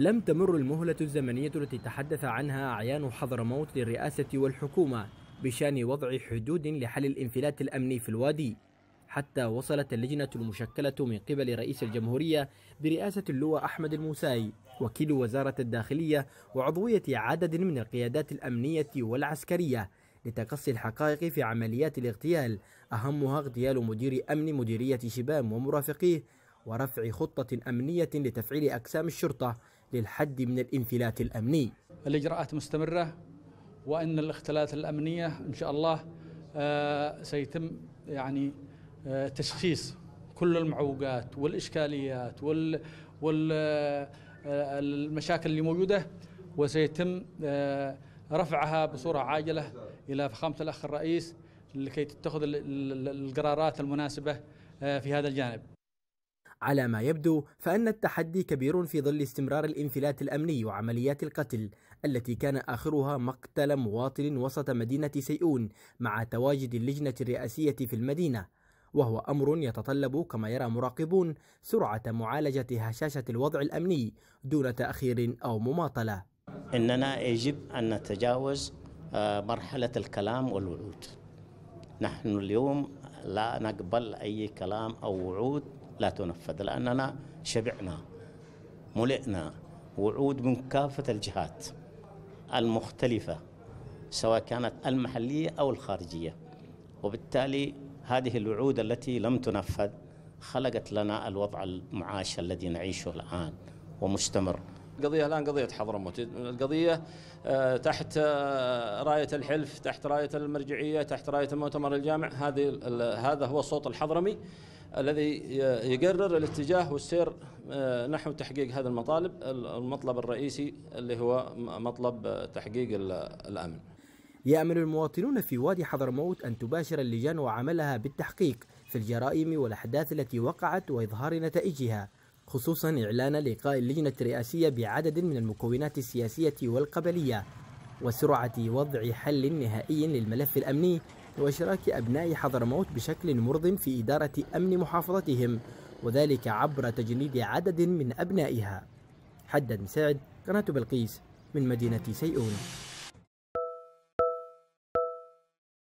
لم تمر المهلة الزمنية التي تحدث عنها أعيان حضرموت للرئاسة والحكومة بشان وضع حدود لحل الانفلات الأمني في الوادي حتى وصلت اللجنة المشكلة من قبل رئيس الجمهورية برئاسة اللواء أحمد الموساي وكيل وزارة الداخلية وعضوية عدد من القيادات الأمنية والعسكرية لتقصي الحقائق في عمليات الاغتيال أهمها اغتيال مدير أمن مديرية شبام ومرافقيه ورفع خطة أمنية لتفعيل أقسام الشرطة للحد من الانفلات الأمني الإجراءات مستمرة وأن الاختلالات الأمنية إن شاء الله آه، سيتم يعني آه، تشخيص كل المعوقات والإشكاليات والمشاكل آه، اللي موجودة وسيتم رفعها بصورة عاجلة إلى فخامة الأخ الرئيس لكي تتخذ القرارات المناسبة في هذا الجانب على ما يبدو فأن التحدي كبير في ظل استمرار الانفلات الأمني وعمليات القتل التي كان آخرها مقتل مواطن وسط مدينة سيئون مع تواجد اللجنة الرئاسية في المدينة وهو أمر يتطلب كما يرى مراقبون سرعة معالجة هشاشة الوضع الأمني دون تأخير أو مماطلة إننا يجب أن نتجاوز آه، مرحلة الكلام والوعود نحن اليوم لا نقبل أي كلام أو وعود لا تنفذ لأننا شبعنا ملئنا وعود من كافة الجهات المختلفة سواء كانت المحلية أو الخارجية وبالتالي هذه الوعود التي لم تنفذ خلقت لنا الوضع المعاش الذي نعيشه الآن ومستمر القضية الآن قضية حضرموت القضية آه، تحت آه، راية الحلف تحت راية المرجعية تحت راية المؤتمر الجامع هذه هذا هو الصوت الحضرمي الذي يقرر الاتجاه والسير آه، نحو تحقيق هذا المطالب المطلب الرئيسي اللي هو مطلب تحقيق الأمن يأمل المواطنون في وادي حضرموت أن تباشر اللجان وعملها بالتحقيق في الجرائم والأحداث التي وقعت وإظهار نتائجها خصوصا إعلان لقاء اللجنة الرئاسية بعدد من المكونات السياسية والقبلية وسرعة وضع حل نهائي للملف الأمني وإشراك أبناء حضرموت بشكل مرض في إدارة أمن محافظتهم وذلك عبر تجنيد عدد من أبنائها حدد مساعد قناة بلقيس من مدينة سيئون